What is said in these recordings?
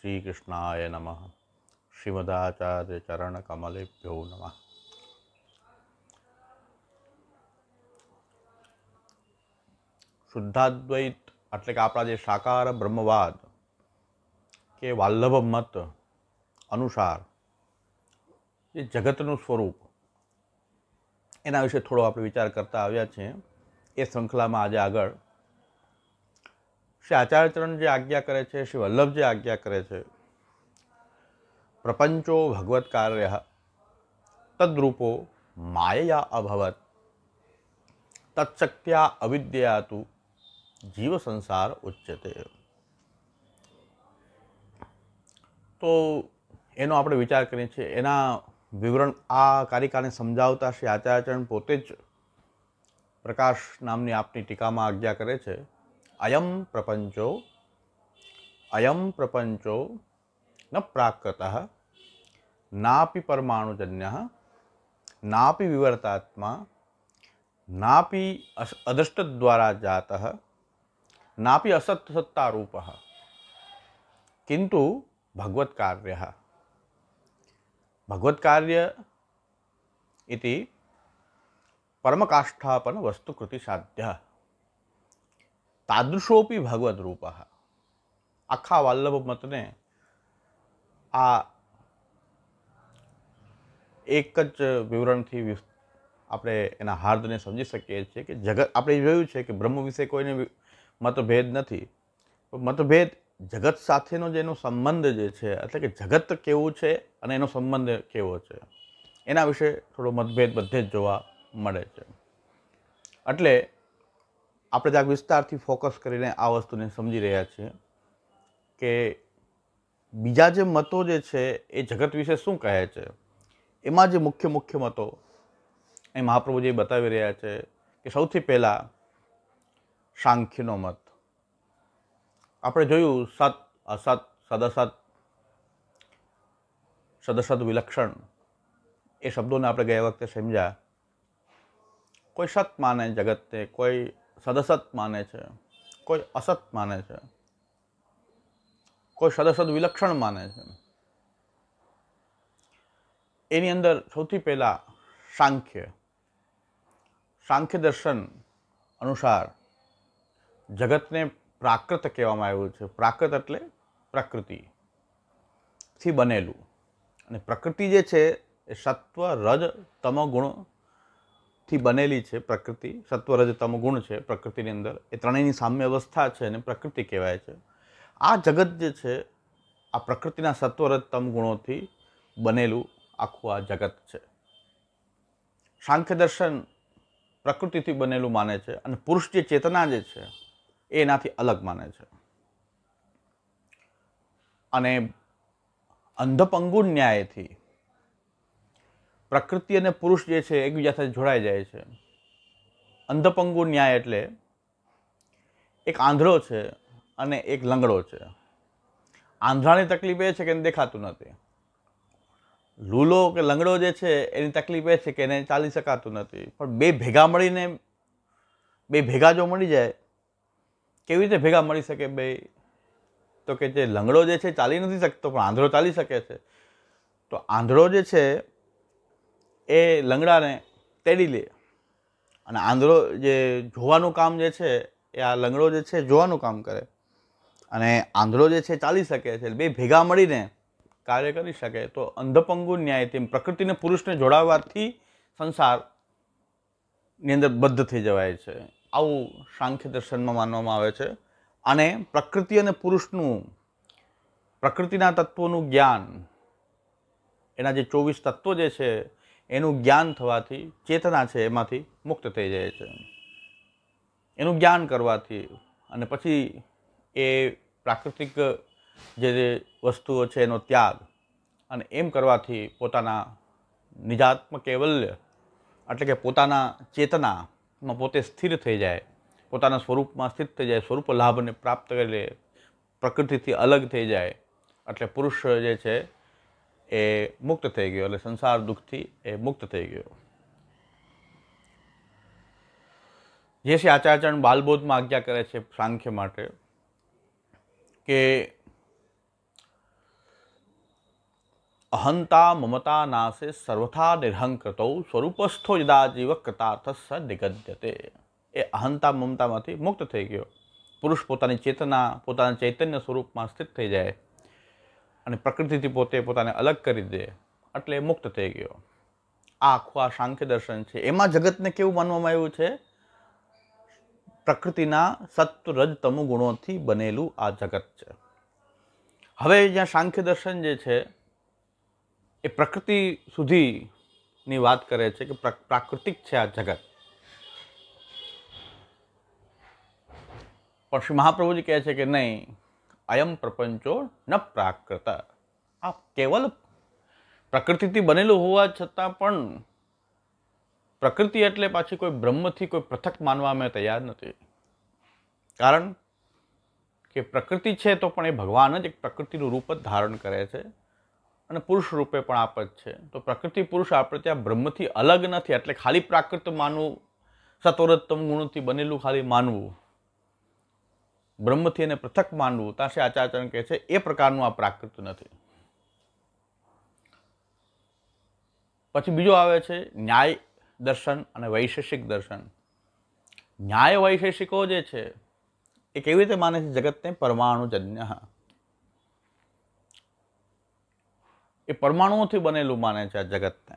શ્રીકૃષ્ણાય નમઃ શ્રીમદાચાર્ય ચરણકમલેભ્યો નમઃ શુદ્ધાદ્વૈત એટલે કે આપણા જે સાકાર બ્રહ્મવાદ કે વાલ્લભ મત અનુસાર જે જગતનું સ્વરૂપ એના વિશે થોડો આપણે વિચાર કરતા આવ્યા છીએ એ શૃંખલામાં આજે આગળ શ્રી આચાર્યચરણ જે આજ્ઞા કરે છે શ્રી વલ્લભ જે આજ્ઞા કરે છે પ્રપંચો ભગવત કાર્ય તદ્રૂપો માયયા અભવત તત્શક્ત્યા અવિદ્યા જીવ સંસાર ઉચ્યતે તો એનો આપણે વિચાર કરીએ છીએ એના વિવરણ આ કાર્યકાળને સમજાવતા શ્રી આચાર્યચરણ પોતે જ પ્રકાશ નામની આપની ટીકામાં આજ્ઞા કરે છે अयम प्रपंचो अयम प्रपंचो न प्राकृत नापि परमाणुजन्य नापि विवर्तात्मा नापि अदृष्ट द्वारा जाता नापि असत सत्तारूप किंतु भगवत कार्य भगवत कार्य इति परमकाष्ठापन वस्तुकृति साध्य તાદૃશોપી ભગવદ રૂપા આખા વલ્લભ મતને આ એક જ વિવરણથી આપણે એના હાર્દને સમજી શકીએ છીએ કે જગત આપણે જોયું છે કે બ્રહ્મ વિશે કોઈને મતભેદ નથી મતભેદ જગત સાથેનો જે એનો સંબંધ જે છે એટલે કે જગત કેવું છે અને એનો સંબંધ કેવો છે એના વિશે થોડો મતભેદ બધે જ જોવા મળે છે એટલે આપણે જરાક વિસ્તારથી ફોકસ કરીને આ વસ્તુને સમજી રહ્યા છીએ કે બીજા જે મતો જે છે એ જગત વિશે શું કહે છે એમાં જે મુખ્ય મુખ્ય મતો એ મહાપ્રભુજી બતાવી રહ્યા છે કે સૌથી પહેલાં સાંખ્યનો મત આપણે જોયું સત અસત સદસત સદસદ વિલક્ષણ એ શબ્દોને આપણે ગયા વખતે સમજ્યા કોઈ સત માને જગતને કોઈ સદસત માને છે કોઈ અસત માને છે કોઈ સદસત વિલક્ષણ માને છે એની અંદર સૌથી પહેલાં સાંખ્ય સાંખ્ય દર્શન અનુસાર જગતને પ્રાકૃત કહેવામાં આવ્યું છે પ્રાકૃત એટલે પ્રકૃતિથી બનેલું અને પ્રકૃતિ જે છે એ સત્વ રજ તમો ગુણ થી બનેલી છે પ્રકૃતિ સત્વરજ તમ ગુણ છે પ્રકૃતિની અંદર એ ત્રણેયની સામ્ય અવસ્થા છે એને પ્રકૃતિ કહેવાય છે આ જગત જે છે આ પ્રકૃતિના સત્વરજ તમ ગુણોથી બનેલું આખું આ જગત છે સાંખ્ય દર્શન પ્રકૃતિથી બનેલું માને છે અને પુરુષ જે ચેતના જે છે એ એનાથી અલગ માને છે અને અંધપંગુ ન્યાયથી પ્રકૃતિ અને પુરુષ જે છે એકબીજા સાથે જોડાઈ જાય છે અંધપંગુ ન્યાય એટલે એક આંધળો છે અને એક લંગડો છે આંધળાની તકલીફ એ છે કે એને દેખાતું નથી લૂલો કે લંગડો જે છે એની તકલીફ એ છે કે એને ચાલી શકાતું નથી પણ બે ભેગા મળીને બે ભેગા જો મળી જાય કેવી રીતે ભેગા મળી શકે બે તો કે જે લંગડો જે છે ચાલી નથી શકતો પણ આંધળો ચાલી શકે છે તો આંધળો જે છે એ લંગડાને તેડી લે અને આંધળો જે જોવાનું કામ જે છે એ આ લંગડો જે છે જોવાનું કામ કરે અને આંધળો જે છે ચાલી શકે છે બે ભેગા મળીને કાર્ય કરી શકે તો અંધપંગુ ન્યાય તેમ પ્રકૃતિને પુરુષને જોડાવવાથી સંસારની અંદર બદ્ધ થઈ જવાય છે આવું સાંખ્ય દર્શનમાં માનવામાં આવે છે અને પ્રકૃતિ અને પુરુષનું પ્રકૃતિના તત્વોનું જ્ઞાન એના જે ચોવીસ તત્વો જે છે એનું જ્ઞાન થવાથી ચેતના છે એમાંથી મુક્ત થઈ જાય છે એનું જ્ઞાન કરવાથી અને પછી એ પ્રાકૃતિક જે વસ્તુઓ છે એનો ત્યાગ અને એમ કરવાથી પોતાના નિજાત્મ કેવલ્ય એટલે કે પોતાના ચેતનામાં પોતે સ્થિર થઈ જાય પોતાના સ્વરૂપમાં સ્થિર થઈ જાય સ્વરૂપ લાભને પ્રાપ્ત કરી લે પ્રકૃતિથી અલગ થઈ જાય એટલે પુરુષ જે છે એ મુક્ત થઈ ગયો એટલે સંસાર દુઃખથી એ મુક્ત થઈ ગયો જે શ્રી આચાર્યચરણ બાલબોધમાં આજ્ઞા કરે છે સાંખ્ય માટે કે અહંતા મમતા નાશે સર્વથા નિરહંકૃતો સ્વરૂપસ્થો યદા જીવ કૃતાર્થ સ નિગદ્યતે એ અહંતા મમતામાંથી મુક્ત થઈ ગયો પુરુષ પોતાની ચેતના પોતાના ચૈતન્ય સ્વરૂપમાં સ્થિત થઈ જાય અને પ્રકૃતિથી પોતે પોતાને અલગ કરી દે એટલે મુક્ત થઈ ગયો આ આખું આ સાંખ્ય દર્શન છે એમાં જગતને કેવું માનવામાં આવ્યું છે પ્રકૃતિના સત્વ રજ તમુ ગુણોથી બનેલું આ જગત છે હવે જ્યાં સાંખ્ય દર્શન જે છે એ પ્રકૃતિ સુધીની વાત કરે છે કે પ્રાકૃતિક છે આ જગત પણ શ્રી મહાપ્રભુજી કહે છે કે નહીં અયમ પ્રપંચો ન પ્રાકૃત આ કેવલ પ્રકૃતિથી બનેલું હોવા છતાં પણ પ્રકૃતિ એટલે પાછી કોઈ બ્રહ્મથી કોઈ પૃથક માનવા અમે તૈયાર નથી કારણ કે પ્રકૃતિ છે તો પણ એ ભગવાન જ એક પ્રકૃતિનું રૂપ જ ધારણ કરે છે અને પુરુષ રૂપે પણ આપ જ છે તો પ્રકૃતિ પુરુષ આપણે ત્યાં બ્રહ્મથી અલગ નથી એટલે ખાલી પ્રાકૃત માનવું સતોરત્તમ ગુણોથી બનેલું ખાલી માનવું બ્રહ્મથી એને પૃથક માનવું તાશે આચાર્યચરણ કહે છે એ પ્રકારનું આ પ્રાકૃત નથી પછી બીજો આવે છે ન્યાય દર્શન અને વૈશેષિક દર્શન ન્યાય વૈશેષિકો જે છે એ કેવી રીતે માને છે જગતને પરમાણુજન્ય એ પરમાણુઓથી બનેલું માને છે આ જગતને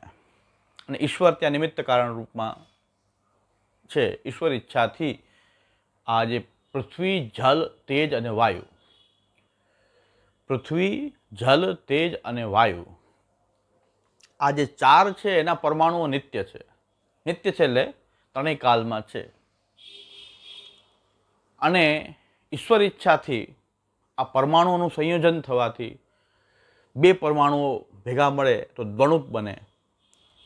અને ઈશ્વર ત્યાં નિમિત્ત કારણ રૂપમાં છે ઈશ્વર ઈચ્છાથી આ જે પૃથ્વી જલ તેજ અને વાયુ પૃથ્વી જલ તેજ અને વાયુ આ જે ચાર છે એના પરમાણુઓ નિત્ય છે નિત્ય છે એટલે ત્રણેય કાલમાં છે અને ઈશ્વર ઈચ્છાથી આ પરમાણુઓનું સંયોજન થવાથી બે પરમાણુઓ ભેગા મળે તો દ્વણુક બને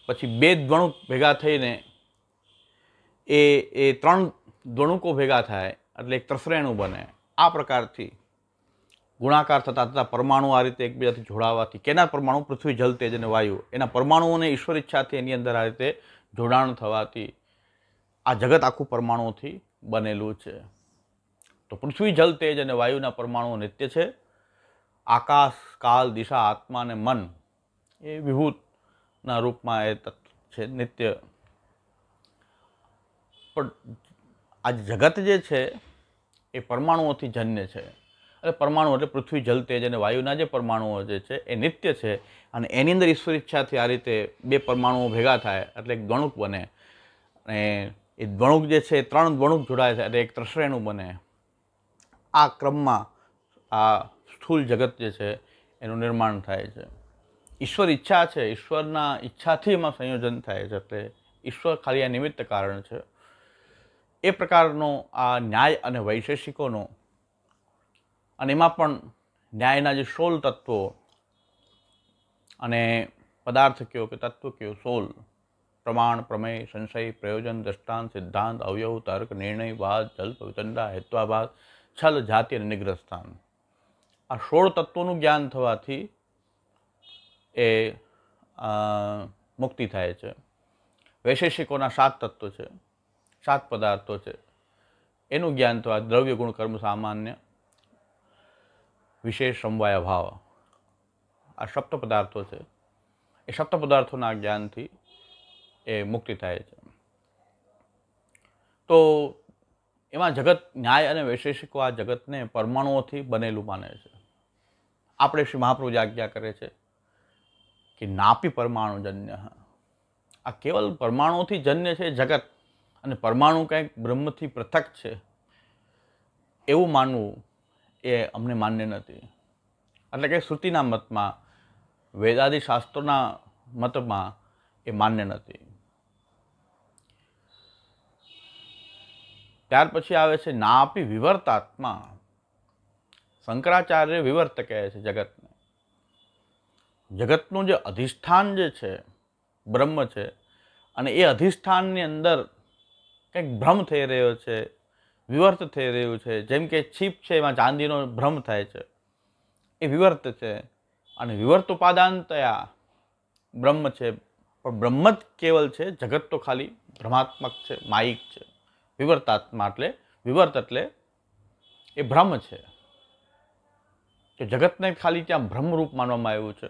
પછી બે દ્વણુક ભેગા થઈને એ એ ત્રણ દ્વણુકો ભેગા થાય એટલે એક ત્રસરેણું બને આ પ્રકારથી ગુણાકાર થતાં થતાં પરમાણુ આ રીતે એકબીજાથી જોડાવાથી કેના પરમાણુ પૃથ્વી જલ તેજ અને વાયુ એના પરમાણુઓને ઈશ્વર ઈચ્છાથી એની અંદર આ રીતે જોડાણ થવાથી આ જગત આખું પરમાણુઓથી બનેલું છે તો પૃથ્વી જલ તેજ અને વાયુના પરમાણુઓ નિત્ય છે આકાશ કાલ દિશા આત્મા અને મન એ વિભૂતના રૂપમાં એ તત્વ છે નિત્ય પણ આ જગત જે છે એ પરમાણુઓથી જન્ય છે એટલે પરમાણુ એટલે પૃથ્વી જલ તેજ અને વાયુના જે પરમાણુઓ જે છે એ નિત્ય છે અને એની અંદર ઈશ્વર ઈચ્છાથી આ રીતે બે પરમાણુઓ ભેગા થાય એટલે એક ગણુક બને અને એ દ્વણુક જે છે એ ત્રણ દ્વણુક જોડાય છે એટલે એક ત્રશ્રેણું બને આ ક્રમમાં આ સ્થૂલ જગત જે છે એનું નિર્માણ થાય છે ઈશ્વર ઈચ્છા છે ઈશ્વરના ઈચ્છાથી એમાં સંયોજન થાય છે એટલે ઈશ્વર ખાલી આ નિમિત્ત કારણ છે એ પ્રકારનો આ ન્યાય અને વૈશેષિકોનો અને એમાં પણ ન્યાયના જે સોલ તત્વો અને પદાર્થ કયો કે તત્વ કયો સોલ પ્રમાણ પ્રમેય સંશય પ્રયોજન દ્રષ્ટાંત સિદ્ધાંત અવયવ તર્ક નિર્ણય વાદ જલ્પ વિચંડા હેત્વાભાગ છલ જાતિ અને નિગ્રહ સ્થાન આ સોળ તત્વોનું જ્ઞાન થવાથી એ મુક્તિ થાય છે વૈશેષિકોના સાત તત્વો છે સાત પદાર્થો છે એનું જ્ઞાન થવા દ્રવ્ય ગુણ કર્મ સામાન્ય વિશેષ સમવાય ભાવ આ સપ્ત પદાર્થો છે એ સપ્ત પદાર્થોના જ્ઞાનથી એ મુક્તિ થાય છે તો એમાં જગત ન્યાય અને વૈશેષિકો આ જગતને પરમાણુઓથી બનેલું માને છે આપણે શ્રી મહાપ્રુજ આજ્ઞા કરે છે કે નાપી પરમાણુજન્ય આ કેવલ પરમાણુથી જન્ય છે જગત અને પરમાણુ કંઈક બ્રહ્મથી પૃથક છે એવું માનવું એ અમને માન્ય નથી એટલે કે શ્રુતિના મતમાં વેદાદિ શાસ્ત્રોના મતમાં એ માન્ય નથી ત્યાર પછી આવે છે ના આપી વિવર્તાત્મા શંકરાચાર્ય વિવર્ત કહે છે જગતને જગતનું જે અધિષ્ઠાન જે છે બ્રહ્મ છે અને એ અધિષ્ઠાનની અંદર કંઈક ભ્રમ થઈ રહ્યો છે વિવર્ત થઈ રહ્યું છે જેમ કે છીપ છે એમાં ચાંદીનો ભ્રમ થાય છે એ વિવર્ત છે અને વિવર્ત તયા બ્રહ્મ છે પણ બ્રહ્મ જ કેવલ છે જગત તો ખાલી ભ્રમાત્મક છે માયિક છે વિવર્તાત્મા એટલે વિવર્ત એટલે એ ભ્રમ છે તો જગતને ખાલી ત્યાં ભ્રમરૂપ માનવામાં આવ્યું છે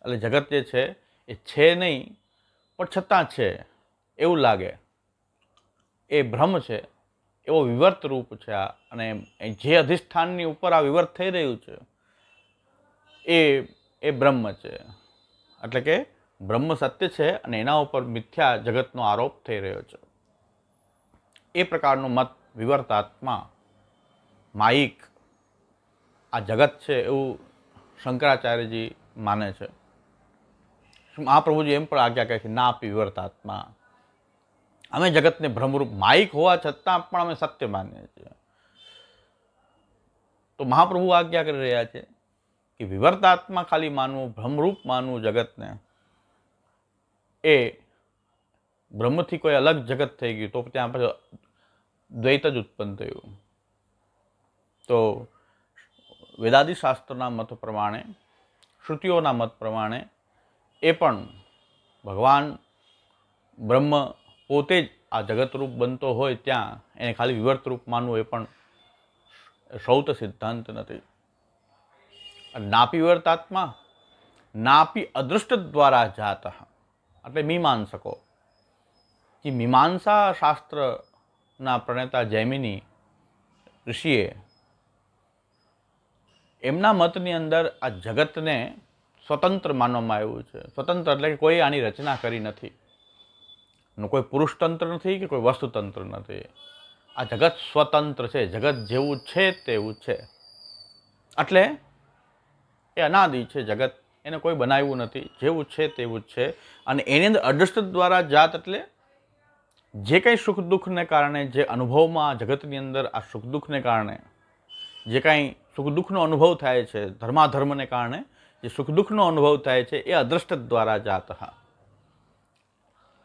એટલે જગત જે છે એ છે નહીં પણ છતાં છે એવું લાગે એ ભ્રમ છે એવો વિવર્ત રૂપ છે આ અને જે અધિષ્ઠાનની ઉપર આ વિવર્ત થઈ રહ્યું છે એ એ બ્રહ્મ છે એટલે કે બ્રહ્મ સત્ય છે અને એના ઉપર મિથ્યા જગતનો આરોપ થઈ રહ્યો છે એ પ્રકારનો મત વિવર્ત આત્મા માયિક આ જગત છે એવું શંકરાચાર્યજી માને છે મહાપ્રભુજી એમ પણ આજ્ઞા કહે છે ના આપી વિવર્ત આત્મા અમે જગતને ભ્રમરૂપ માઇક હોવા છતાં પણ અમે સત્ય માનીએ છીએ તો મહાપ્રભુ આજ્ઞા કરી રહ્યા છે કે વિવર્તાત્મા ખાલી માનવું ભ્રમરૂપ માનવું જગતને એ બ્રહ્મથી કોઈ અલગ જગત થઈ ગયું તો ત્યાં પછી દ્વૈત જ ઉત્પન્ન થયું તો વેદાદી શાસ્ત્રના મત પ્રમાણે શ્રુતિઓના મત પ્રમાણે એ પણ ભગવાન બ્રહ્મ પોતે જ આ જગતરૂપ બનતો હોય ત્યાં એને ખાલી વિવર્તરૂપ માનવું એ પણ સૌત સિદ્ધાંત નથી નાપિવર્તાત્મા નાપી અદૃષ્ટ દ્વારા જાત એટલે મીમાંસકો કે મીમાંસા શાસ્ત્રના પ્રણેતા જૈમિની ઋષિએ એમના મતની અંદર આ જગતને સ્વતંત્ર માનવામાં આવ્યું છે સ્વતંત્ર એટલે કે કોઈ આની રચના કરી નથી નું કોઈ પુરુષતંત્ર નથી કે કોઈ વસ્તુતંત્ર નથી આ જગત સ્વતંત્ર છે જગત જેવું છે તેવું છે એટલે એ અનાદિ છે જગત એને કોઈ બનાવ્યું નથી જેવું છે તેવું જ છે અને એની અંદર અદૃષ્ટ દ્વારા જાત એટલે જે કંઈ સુખ દુઃખને કારણે જે અનુભવમાં જગતની અંદર આ સુખ દુઃખને કારણે જે કાંઈ સુખ દુઃખનો અનુભવ થાય છે ધર્માધર્મને કારણે જે સુખ દુઃખનો અનુભવ થાય છે એ અદૃષ્ટ દ્વારા જાત હા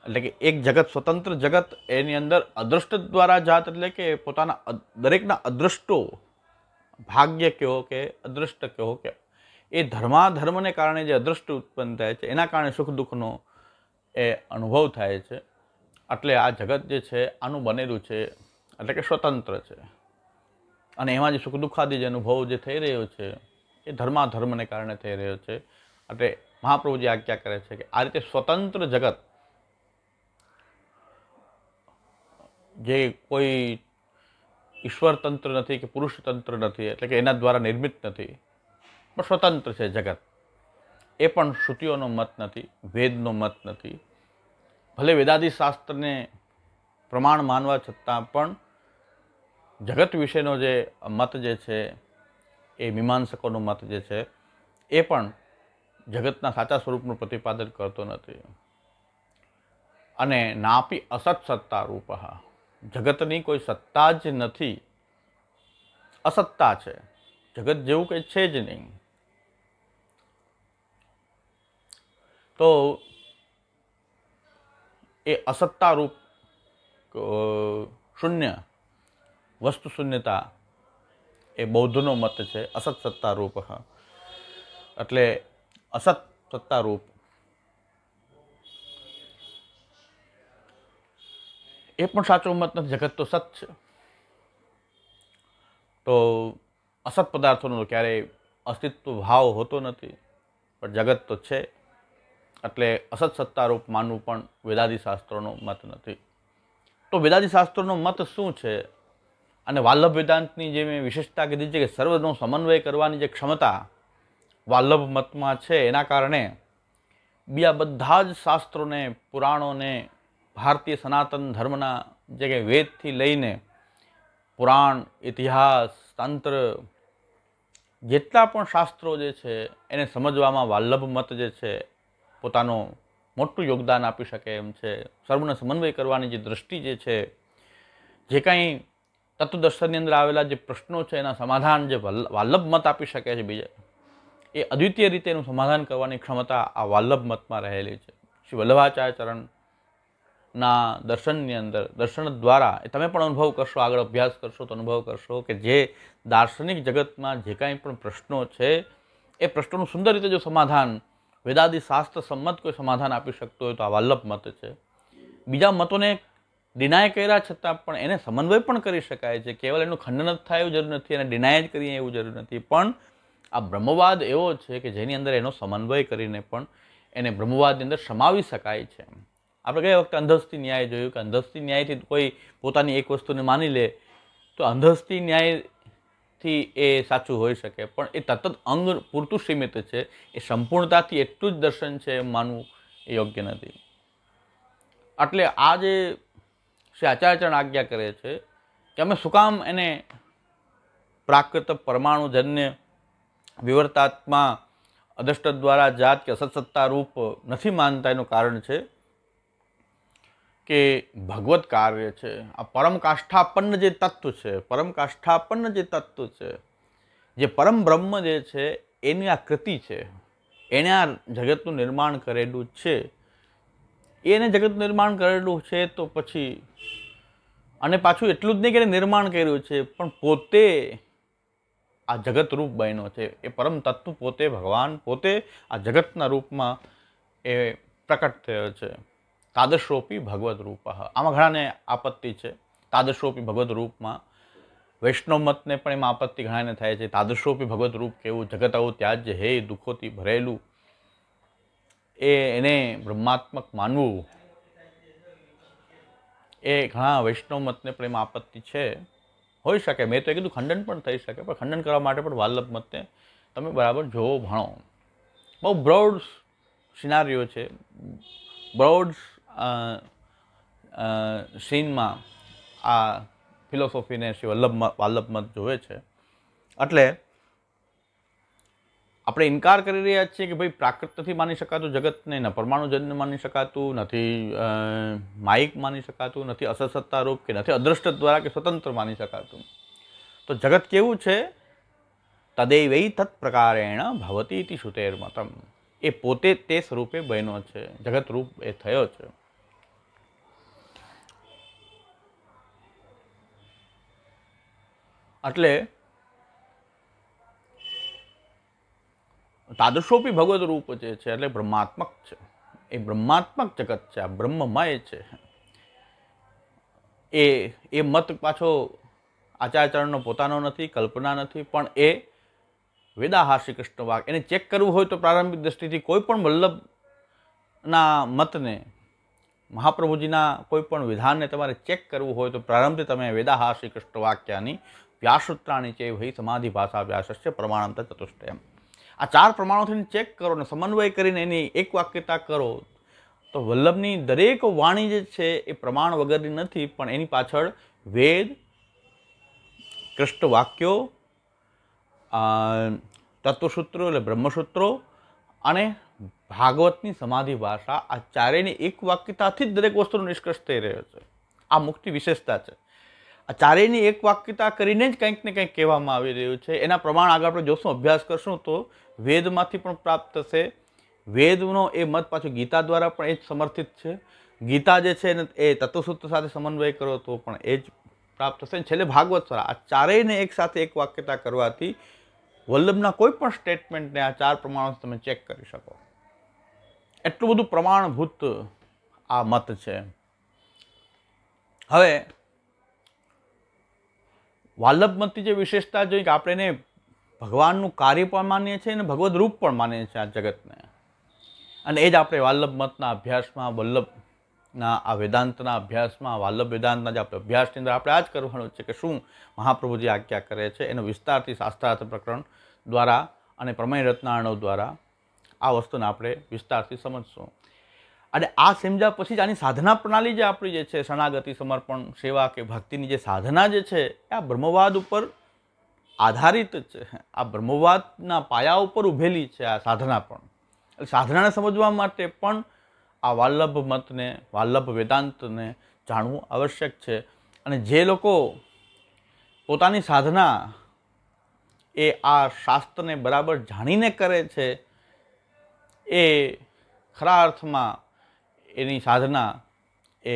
એટલે કે એક જગત સ્વતંત્ર જગત એની અંદર અદૃષ્ટ દ્વારા જાત એટલે કે પોતાના દરેકના અદૃષ્ટો ભાગ્ય કહો કે અદૃષ્ટ કહો કે એ ધર્માધર્મને કારણે જે અદૃષ્ટ ઉત્પન્ન થાય છે એના કારણે સુખ દુઃખનો એ અનુભવ થાય છે એટલે આ જગત જે છે આનું બનેલું છે એટલે કે સ્વતંત્ર છે અને એમાં જે સુખ દુઃખાદી જે અનુભવ જે થઈ રહ્યો છે એ ધર્માધર્મને કારણે થઈ રહ્યો છે એટલે મહાપ્રભુજી આજ્ઞા કરે છે કે આ રીતે સ્વતંત્ર જગત જે કોઈ ઈશ્વર તંત્ર નથી કે પુરુષ તંત્ર નથી એટલે કે એના દ્વારા નિર્મિત નથી પણ સ્વતંત્ર છે જગત એ પણ શ્રુતિઓનો મત નથી વેદનો મત નથી ભલે વેદાદિ શાસ્ત્રને પ્રમાણ માનવા છતાં પણ જગત વિશેનો જે મત જે છે એ મીમાંસકોનો મત જે છે એ પણ જગતના સાચા સ્વરૂપનું પ્રતિપાદન કરતો નથી અને નાપી અસત સત્તા રૂપહા જગતની કોઈ સત્તા જ નથી અસત્તા છે જગત જેવું કંઈ છે જ નહીં તો એ અસત્તારૂપ શૂન્ય વસ્તુ શૂન્યતા એ બૌદ્ધનો મત છે અસત સત્તારૂપ એટલે અસત સત્તારૂપ એ પણ સાચો મત નથી જગત તો સત છે તો અસત પદાર્થોનો ક્યારેય અસ્તિત્વ ભાવ હોતો નથી પણ જગત તો છે એટલે અસત સત્તારૂપ માનવું પણ વેદાદી શાસ્ત્રોનો મત નથી તો વેદાદી શાસ્ત્રોનો મત શું છે અને વાલ્લભ વેદાંતની જે મેં વિશેષતા કીધી છે કે સર્વનો સમન્વય કરવાની જે ક્ષમતા વાલ્લભ મતમાં છે એના કારણે બીજા બધા જ શાસ્ત્રોને પુરાણોને ભારતીય સનાતન ધર્મના જે કંઈ વેદથી લઈને પુરાણ ઇતિહાસ તંત્ર જેટલા પણ શાસ્ત્રો જે છે એને સમજવામાં વાલ્લભ મત જે છે પોતાનું મોટું યોગદાન આપી શકે એમ છે સર્વનો સમન્વય કરવાની જે દ્રષ્ટિ જે છે જે કાંઈ તત્વદર્શનની અંદર આવેલા જે પ્રશ્નો છે એના સમાધાન જે વાલ્લભ મત આપી શકે છે બીજા એ અદ્વિતીય રીતે એનું સમાધાન કરવાની ક્ષમતા આ વાલ્લભ મતમાં રહેલી છે શ્રી વલ્લભાચાર્ય ચરણ ના દર્શનની અંદર દર્શન દ્વારા એ તમે પણ અનુભવ કરશો આગળ અભ્યાસ કરશો તો અનુભવ કરશો કે જે દાર્શનિક જગતમાં જે કાંઈ પણ પ્રશ્નો છે એ પ્રશ્નોનું સુંદર રીતે જો સમાધાન વેદાદિ શાસ્ત્ર સંમત કોઈ સમાધાન આપી શકતો હોય તો આ વલ્લભ મત છે બીજા મતોને ડિનાય કર્યા છતાં પણ એને સમન્વય પણ કરી શકાય છે કેવલ એનું ખંડન જ થાય એવું જરૂર નથી એને ડિનાય જ કરીએ એવું જરૂર નથી પણ આ બ્રહ્મવાદ એવો છે કે જેની અંદર એનો સમન્વય કરીને પણ એને બ્રહ્મવાદની અંદર સમાવી શકાય છે એમ આપણે ગયા વખતે અંધસ્થી ન્યાય જોયું કે અંધસ્થી ન્યાયથી કોઈ પોતાની એક વસ્તુને માની લે તો અંધસ્થી ન્યાયથી એ સાચું હોઈ શકે પણ એ તત્ત અંગ પૂરતું સીમિત છે એ સંપૂર્ણતાથી એટલું જ દર્શન છે એમ માનવું એ યોગ્ય નથી એટલે આ જે શ્રી આચાર્યચરણ આજ્ઞા કરે છે કે અમે શું કામ એને પ્રાકૃત પરમાણુજન્ય વિવર્તાત્મા અદષ્ટ દ્વારા જાત કે અસત્સત્તા રૂપ નથી માનતા એનું કારણ છે કે ભગવત કાર્ય છે આ પરમ કાષ્ઠાપન્ન જે તત્વ છે પરમ કાષ્ઠાપન્ન જે તત્વ છે જે પરમ બ્રહ્મ જે છે એની આ કૃતિ છે એણે આ જગતનું નિર્માણ કરેલું છે એને જગત નિર્માણ કરેલું છે તો પછી અને પાછું એટલું જ નહીં કે નિર્માણ કર્યું છે પણ પોતે આ જગતરૂપ બન્યો છે એ પરમ તત્વ પોતે ભગવાન પોતે આ જગતના રૂપમાં એ પ્રકટ થયો છે તાદશોપી ભગવત રૂપ આમાં ઘણાને આપત્તિ છે તાદશોપી ભગવત રૂપમાં વૈષ્ણવ મતને પણ એમાં આપત્તિ ઘણાને થાય છે તાદશોપી ભગવત રૂપ કેવું જગત આવું ત્યાજ હે દુઃખોથી ભરેલું એ એને બ્રહ્માત્મક માનવું એ ઘણા વૈષ્ણવ મતને પણ એમાં આપત્તિ છે હોઈ શકે મેં તો એ કીધું ખંડન પણ થઈ શકે પણ ખંડન કરવા માટે પણ વાલ્લભ મતને તમે બરાબર જોવો ભણો બહુ બ્રોડ સિનારીઓ છે બ્રોડ સીનમાં આ ફિલોસોફીને શ્રી વલ્લભ વલ્લભ મત જોવે છે એટલે આપણે ઇનકાર કરી રહ્યા છીએ કે ભાઈ પ્રાકૃત નથી માની શકાતું જગતને ન પરમાણુજન્ય માની શકાતું નથી માઇક માની શકાતું નથી અસત્તારૂપ કે નથી અદૃષ્ટ દ્વારા કે સ્વતંત્ર માની શકાતું તો જગત કેવું છે તદૈવૈ તત્પ્રકારેણ ભવતી ઇતિ શુતેર મતમ એ પોતે તે સ્વરૂપે બન્યો છે જગતરૂપ એ થયો છે એટલે તાદૃશોપી ભગવત રૂપ જે છે એટલે બ્રહ્માત્મક છે એ બ્રહ્માત્મક જગત છે આ બ્રહ્મમય છે એ એ મત પાછો આચાર્યચરણનો પોતાનો નથી કલ્પના નથી પણ એ વેદાહાસી કૃષ્ણ વાક એને ચેક કરવું હોય તો પ્રારંભિક દ્રષ્ટિથી કોઈ પણ વલ્લભના મતને મહાપ્રભુજીના કોઈ પણ વિધાનને તમારે ચેક કરવું હોય તો પ્રારંભથી તમે વેદાહાસી કૃષ્ણ વાક્યાની વ્યાસૂત્રાની છે હૈ સમાધિ ભાષા વ્યાસસ્ય પ્રમાણમ ચતુષ્ટયમ આ ચાર પ્રમાણોથી ચેક કરો અને સમન્વય કરીને એની એક વાક્યતા કરો તો વલ્લભની દરેક વાણી જે છે એ પ્રમાણ વગરની નથી પણ એની પાછળ વેદ કૃષ્ણ વાક્યો તત્વસૂત્રો એટલે બ્રહ્મસૂત્રો અને ભાગવતની સમાધિ ભાષા આ ચારેયની એક વાક્યતાથી જ દરેક વસ્તુનો નિષ્કર્ષ થઈ રહ્યો છે આ મુક્તિ વિશેષતા છે આ ચારેયની એક વાક્યતા કરીને જ કંઈક ને કંઈક કહેવામાં આવી રહ્યું છે એના પ્રમાણ આગળ આપણે જોશું અભ્યાસ કરશું તો વેદમાંથી પણ પ્રાપ્ત થશે વેદનો એ મત પાછો ગીતા દ્વારા પણ એ જ સમર્થિત છે ગીતા જે છે એને એ તત્વસૂત્ર સાથે સમન્વય કરો તો પણ એ જ પ્રાપ્ત થશે છેલ્લે ભાગવત સ્વરા આ ચારેયને એક સાથે એક વાક્યતા કરવાથી વલ્લભના કોઈ પણ સ્ટેટમેન્ટને આ ચાર પ્રમાણો તમે ચેક કરી શકો એટલું બધું પ્રમાણભૂત આ મત છે હવે વાલ્લભમતની જે વિશેષતા જોઈએ કે આપણે એને ભગવાનનું કાર્ય પણ માનીએ છીએ અને ભગવદ્ રૂપ પણ માનીએ છીએ આ જગતને અને એ જ આપણે વાલ્લભ મતના અભ્યાસમાં વલ્લભના આ વેદાંતના અભ્યાસમાં વાલ્લભ વેદાંતના જે આપણે અભ્યાસની અંદર આપણે આ જ કરવાનું છે કે શું મહાપ્રભુજી આજ્ઞા કરે છે એનો વિસ્તારથી શાસ્ત્રાર્થ પ્રકરણ દ્વારા અને પ્રમેય રત્નાયણો દ્વારા આ વસ્તુને આપણે વિસ્તારથી સમજશું અને આ સમજ્યા પછી જ આની સાધના પ્રણાલી જે આપણી જે છે શરણાગતિ સમર્પણ સેવા કે ભક્તિની જે સાધના જે છે આ બ્રહ્મવાદ ઉપર આધારિત છે આ બ્રહ્મવાદના પાયા ઉપર ઊભેલી છે આ સાધના પણ એટલે સાધનાને સમજવા માટે પણ આ વાલ્લભ મતને વાલ્લભ વેદાંતને જાણવું આવશ્યક છે અને જે લોકો પોતાની સાધના એ આ શાસ્ત્રને બરાબર જાણીને કરે છે એ ખરા અર્થમાં એની સાધના એ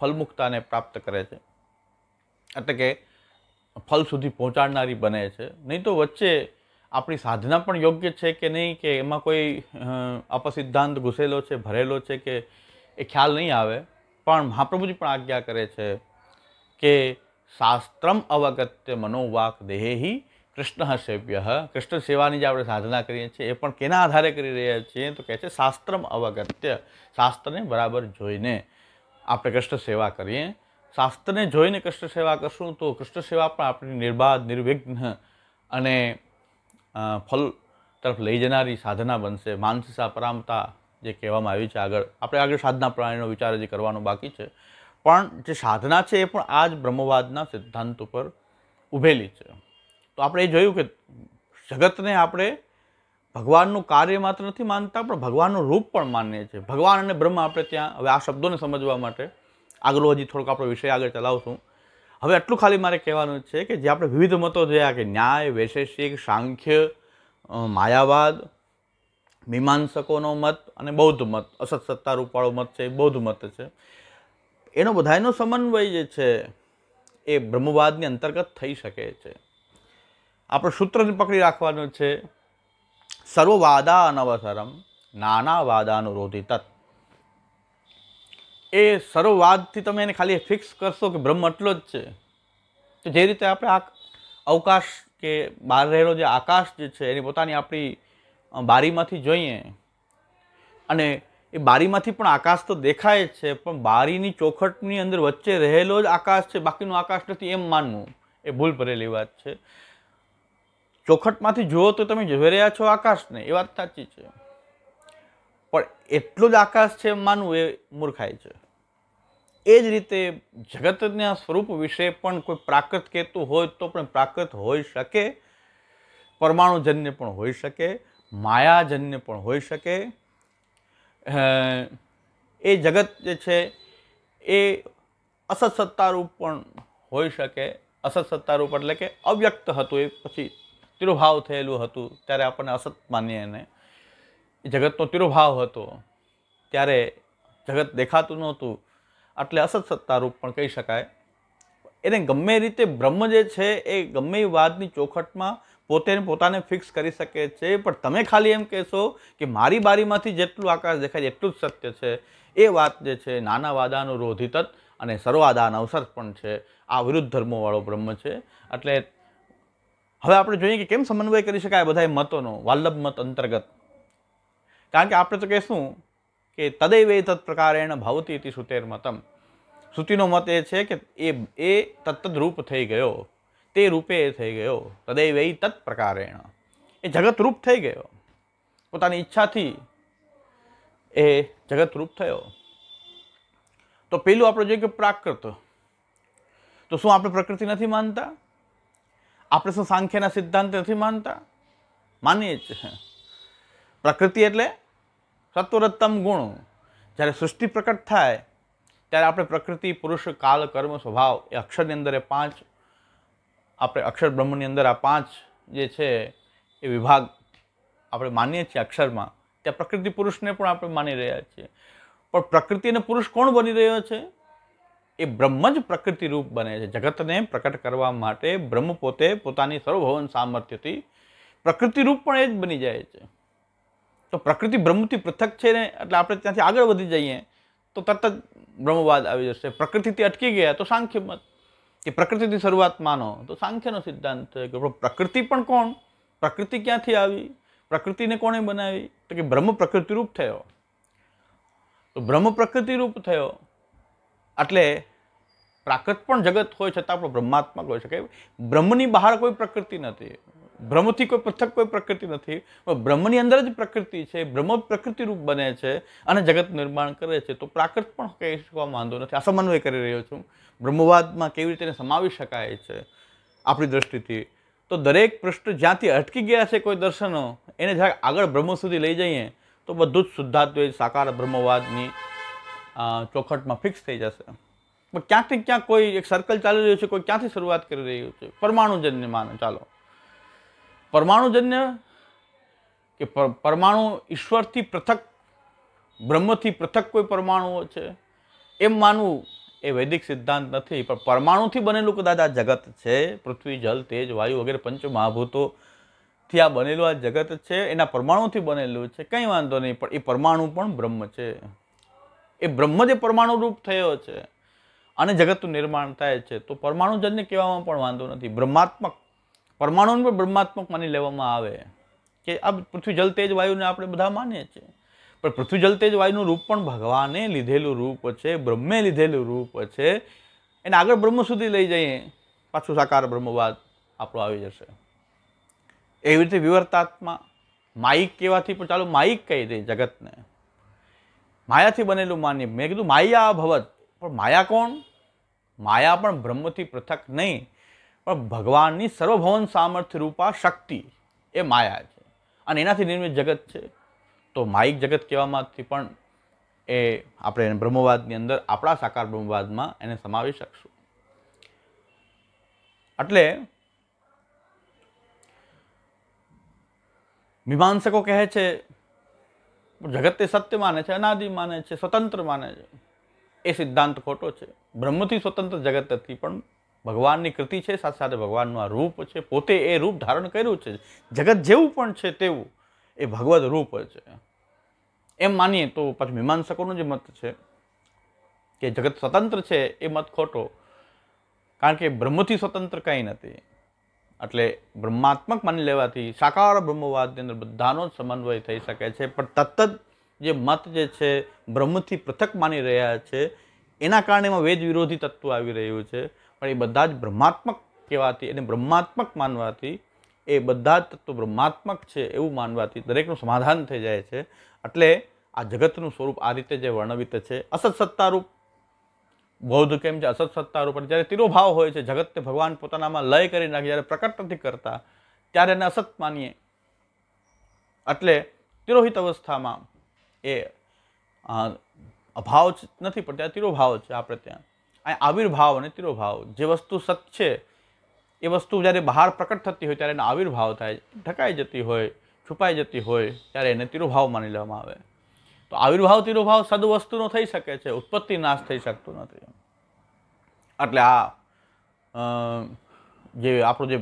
ફલમુક્તાને પ્રાપ્ત કરે છે એટલે કે ફલ સુધી પહોંચાડનારી બને છે નહીં તો વચ્ચે આપણી સાધના પણ યોગ્ય છે કે નહીં કે એમાં કોઈ અપસિદ્ધાંત ઘૂસેલો છે ભરેલો છે કે એ ખ્યાલ નહીં આવે પણ મહાપ્રભુજી પણ આજ્ઞા કરે છે કે શાસ્ત્રમ અવગત્ય મનોવાક દેહી કૃષ્ણ સેવ્ય કૃષ્ણ સેવાની જે આપણે સાધના કરીએ છીએ એ પણ કેના આધારે કરી રહ્યા છીએ તો કહે છે શાસ્ત્રમ અવગત્ય શાસ્ત્રને બરાબર જોઈને આપણે કૃષ્ણ સેવા કરીએ શાસ્ત્રને જોઈને કૃષ્ણ સેવા કરશું તો કૃષ્ણ સેવા પણ આપણી નિર્બાધ નિર્વિઘ્ન અને ફલ તરફ લઈ જનારી સાધના બનશે માનસિસા પરામતા જે કહેવામાં આવી છે આગળ આપણે આગળ સાધના પ્રણાલીનો વિચાર જે કરવાનો બાકી છે પણ જે સાધના છે એ પણ આ જ બ્રહ્મવાદના સિદ્ધાંત ઉપર ઉભેલી છે તો આપણે એ જોયું કે જગતને આપણે ભગવાનનું કાર્ય માત્ર નથી માનતા પણ ભગવાનનું રૂપ પણ માનીએ છીએ ભગવાન અને બ્રહ્મ આપણે ત્યાં હવે આ શબ્દોને સમજવા માટે આગળ હજી થોડોક આપણો વિષય આગળ ચલાવશું હવે એટલું ખાલી મારે કહેવાનું છે કે જે આપણે વિવિધ મતો જોયા કે ન્યાય વૈશેષિક સાંખ્ય માયાવાદ મીમાંસકોનો મત અને બૌદ્ધ મત અસત સત્તારૂપવાળો મત છે એ બૌદ્ધ મત છે એનો બધાયનો સમન્વય જે છે એ બ્રહ્મવાદની અંતર્ગત થઈ શકે છે આપણે સૂત્રને પકડી રાખવાનું છે સર્વ વાદા અનવસરમ નાના વાદાનુરોધી તત્ એ સર્વવાદથી તમે એને ખાલી ફિક્સ કરશો કે બ્રહ્મ એટલો જ છે તો જે રીતે આપણે આ અવકાશ કે બહાર રહેલો જે આકાશ જે છે એની પોતાની આપણી બારીમાંથી જોઈએ અને એ બારીમાંથી પણ આકાશ તો દેખાય જ છે પણ બારીની ચોખટની અંદર વચ્ચે રહેલો જ આકાશ છે બાકીનું આકાશ નથી એમ માનવું એ ભૂલ ભરેલી વાત છે ચોખટમાંથી જુઓ તો તમે જોઈ રહ્યા છો આકાશને એ વાત સાચી છે પણ એટલું જ આકાશ છે માનવું એ મૂર્ખાય છે એ જ રીતે જગતના સ્વરૂપ વિશે પણ કોઈ પ્રાકૃત કહેતું હોય તો પણ પ્રાકૃત હોઈ શકે પરમાણુજન્ય પણ હોઈ શકે માયાજન્ય પણ હોઈ શકે એ જગત જે છે એ અસત સત્તારૂપ પણ હોઈ શકે અસત સત્તારૂપ એટલે કે અવ્યક્ત હતું એ પછી તિરુભાવ થયેલું હતું ત્યારે આપણને અસત માનીએ અને જગતનો તિરુભાવ હતો ત્યારે જગત દેખાતું નહોતું એટલે અસત સત્તારૂપ પણ કહી શકાય એને ગમે રીતે બ્રહ્મ જે છે એ ગમે વાદની ચોખટમાં પોતે પોતાને ફિક્સ કરી શકે છે પણ તમે ખાલી એમ કહેશો કે મારી બારીમાંથી જેટલું આકાશ દેખાય એટલું જ સત્ય છે એ વાત જે છે નાના વાદાનું રોધિતત અને સર્વાદાન અવસર પણ છે આ વિરુદ્ધ ધર્મોવાળો બ્રહ્મ છે એટલે હવે આપણે જોઈએ કે કેમ સમન્વય કરી શકાય બધા મતોનો વાલ્લભ મત અંતર્ગત કારણ કે આપણે તો કહેશું કે તદૈવ એ તત્ પ્રકારેણ ભાવતી હતી સુતેર મતમ શ્રુતિનો મત એ છે કે એ એ તત્તદ રૂપ થઈ ગયો તે રૂપે એ થઈ ગયો તદૈવ એ તત્ પ્રકારેણ એ જગતરૂપ થઈ ગયો પોતાની ઈચ્છાથી એ જગતરૂપ થયો તો પેલું આપણે જોઈએ કે પ્રાકૃત તો શું આપણે પ્રકૃતિ નથી માનતા આપણે શું સાંખ્યના સિદ્ધાંત નથી માનતા માનીએ છીએ પ્રકૃતિ એટલે સત્વરત્તમ ગુણ જ્યારે સૃષ્ટિ પ્રકટ થાય ત્યારે આપણે પ્રકૃતિ પુરુષ કાલ કર્મ સ્વભાવ એ અક્ષરની અંદર એ પાંચ આપણે અક્ષર બ્રહ્મની અંદર આ પાંચ જે છે એ વિભાગ આપણે માનીએ છીએ અક્ષરમાં ત્યાં પ્રકૃતિ પુરુષને પણ આપણે માની રહ્યા છીએ પણ પ્રકૃતિ અને પુરુષ કોણ બની રહ્યો છે એ બ્રહ્મ જ પ્રકૃતિ રૂપ બને છે જગતને પ્રકટ કરવા માટે બ્રહ્મ પોતે પોતાની સર્વભવન સામર્થ્યથી પ્રકૃતિ રૂપ પણ એ જ બની જાય છે તો પ્રકૃતિ બ્રહ્મથી પૃથક છે ને એટલે આપણે ત્યાંથી આગળ વધી જઈએ તો તરત જ બ્રહ્મવાદ આવી જશે પ્રકૃતિથી અટકી ગયા તો સાંખ્ય મત કે પ્રકૃતિથી શરૂઆત માનો તો સાંખ્યનો સિદ્ધાંત થયો કે પ્રકૃતિ પણ કોણ પ્રકૃતિ ક્યાંથી આવી પ્રકૃતિને કોણે બનાવી તો કે બ્રહ્મ પ્રકૃતિરૂપ થયો તો બ્રહ્મ પ્રકૃતિરૂપ થયો એટલે પ્રાકૃત પણ જગત હોય છતાં આપણો બ્રહ્માત્મક હોય શકે બ્રહ્મની બહાર કોઈ પ્રકૃતિ નથી બ્રહ્મથી કોઈ પૃથક કોઈ પ્રકૃતિ નથી બ્રહ્મની અંદર જ પ્રકૃતિ છે બ્રહ્મ પ્રકૃતિ રૂપ બને છે અને જગત નિર્માણ કરે છે તો પ્રાકૃત પણ કહી શકવા માંદો નથી આ સમન્વય કરી રહ્યો છું બ્રહ્મવાદમાં કેવી રીતે સમાવી શકાય છે આપણી દ્રષ્ટિથી તો દરેક પૃષ્ઠ જ્યાંથી અટકી ગયા છે કોઈ દર્શનો એને જરાક આગળ બ્રહ્મ સુધી લઈ જઈએ તો બધું જ શુદ્ધાત્વે સાકાર બ્રહ્મવાદની ચોખટમાં ફિક્સ થઈ જશે પણ ક્યાંથી ક્યાં કોઈ એક સર્કલ ચાલી રહ્યું છે કોઈ ક્યાંથી શરૂઆત કરી રહ્યું છે પરમાણુજન્ય માને ચાલો પરમાણુજન્ય કે પરમાણુ ઈશ્વરથી પૃથક બ્રહ્મથી પૃથક કોઈ પરમાણુઓ છે એમ માનવું એ વૈદિક સિદ્ધાંત નથી પણ પરમાણુથી બનેલું કદાચ આ જગત છે પૃથ્વી જલ તેજ વાયુ વગેરે પંચમહાભૂતોથી આ બનેલું આ જગત છે એના પરમાણુથી બનેલું છે કંઈ વાંધો નહીં પણ એ પરમાણુ પણ બ્રહ્મ છે એ બ્રહ્મ જે પરમાણુરૂપ થયો છે અને જગતનું નિર્માણ થાય છે તો પરમાણુજનને કહેવામાં પણ વાંધો નથી બ્રહ્માત્મક પરમાણુને પણ બ્રહ્માત્મક માની લેવામાં આવે કે આ પૃથ્વી જલ તેજ વાયુને આપણે બધા માનીએ છીએ પણ પૃથ્વી જલ તેજ વાયુનું રૂપ પણ ભગવાને લીધેલું રૂપ છે બ્રહ્મે લીધેલું રૂપ છે એને આગળ બ્રહ્મ સુધી લઈ જઈએ પાછું સાકાર બ્રહ્મવાદ આપણો આવી જશે એવી રીતે વિવર્તાત્મા માઇક કહેવાથી પણ ચાલો માઇક કહી દે જગતને માયાથી બનેલું માન્ય મેં કીધું માયા ભવત પણ માયા કોણ માયા પણ બ્રહ્મથી પૃથક નહીં પણ ભગવાનની સર્વભવન સામર્થ્ય રૂપા શક્તિ એ માયા છે અને એનાથી નિર્મિત જગત છે તો માયિક જગત કહેવામાંથી પણ એ આપણે એને બ્રહ્મવાદની અંદર આપણા સાકાર બ્રહ્મવાદમાં એને સમાવી શકશું એટલે મીમાંસકો કહે છે જગતને સત્ય માને છે અનાદિ માને છે સ્વતંત્ર માને છે એ સિદ્ધાંત ખોટો છે બ્રહ્મથી સ્વતંત્ર જગત નથી પણ ભગવાનની કૃતિ છે સાથે સાથે ભગવાનનું આ રૂપ છે પોતે એ રૂપ ધારણ કર્યું છે જગત જેવું પણ છે તેવું એ ભગવદ રૂપ છે એમ માનીએ તો પાછું મીમાંસકોનો જે મત છે કે જગત સ્વતંત્ર છે એ મત ખોટો કારણ કે બ્રહ્મથી સ્વતંત્ર કંઈ નથી એટલે બ્રહ્માત્મક માની લેવાથી સાકાર બ્રહ્મવાદની અંદર બધાનો જ સમન્વય થઈ શકે છે પણ તત્ત જે મત જે છે બ્રહ્મથી પૃથક માની રહ્યા છે એના કારણે એમાં વેદ વિરોધી તત્વ આવી રહ્યું છે પણ એ બધા જ બ્રહ્માત્મક કહેવાથી એને બ્રહ્માત્મક માનવાથી એ બધા જ તત્વો બ્રહ્માત્મક છે એવું માનવાથી દરેકનું સમાધાન થઈ જાય છે એટલે આ જગતનું સ્વરૂપ આ રીતે જે વર્ણવિત છે અસત સત્તારૂપ બૌદ્ધ કેમ છે અસત સત્તારૂપણ જ્યારે તિરોભાવ હોય છે જગતને ભગવાન પોતાનામાં લય કરી નાખે જ્યારે પ્રકટ નથી કરતા ત્યારે એને અસત માનીએ એટલે તિરોહિત અવસ્થામાં એ અભાવ નથી પણ ત્યાં તિરોભાવ છે આપણે ત્યાં અહીં આવિર્ભાવ અને તિરોભાવ જે વસ્તુ સત છે એ વસ્તુ જ્યારે બહાર પ્રકટ થતી હોય ત્યારે એનો આવિર્ભાવ થાય ઢકાઈ જતી હોય છુપાઈ જતી હોય ત્યારે એને તિરોભાવ માની લેવામાં આવે તો આવિર્ભાવ તિરુભાવ સદ વસ્તુનો થઈ શકે છે ઉત્પત્તિ નાશ થઈ શકતો નથી એટલે આ જે આપણો જે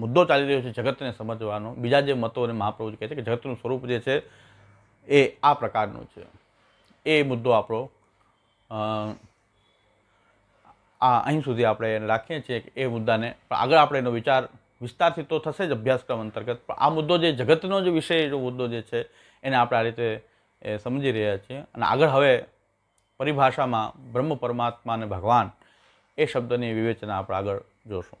મુદ્દો ચાલી રહ્યો છે જગતને સમજવાનો બીજા જે મતો અને મહાપ્રભુ કહે છે કે જગતનું સ્વરૂપ જે છે એ આ પ્રકારનું છે એ મુદ્દો આપણો આ અહીં સુધી આપણે એને રાખીએ છીએ કે એ મુદ્દાને આગળ આપણે એનો વિચાર વિસ્તારથી તો થશે જ અભ્યાસક્રમ અંતર્ગત પણ આ મુદ્દો જે જગતનો જે વિષય જો મુદ્દો જે છે એને આપણે આ રીતે એ સમજી રહ્યા છીએ અને આગળ હવે પરિભાષામાં બ્રહ્મ પરમાત્મા અને ભગવાન એ શબ્દની વિવેચના આપણે આગળ જોશું